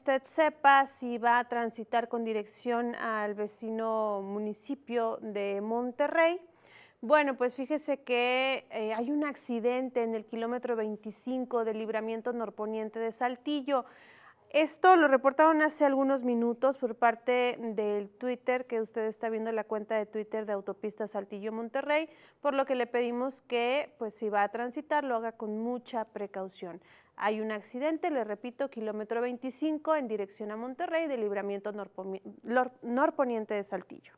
usted sepa si va a transitar con dirección al vecino municipio de Monterrey. Bueno, pues fíjese que eh, hay un accidente en el kilómetro 25 del libramiento norponiente de Saltillo. Esto lo reportaron hace algunos minutos por parte del Twitter, que usted está viendo la cuenta de Twitter de Autopista Saltillo Monterrey, por lo que le pedimos que, pues si va a transitar, lo haga con mucha precaución. Hay un accidente, le repito, kilómetro 25 en dirección a Monterrey de libramiento norponiente de Saltillo.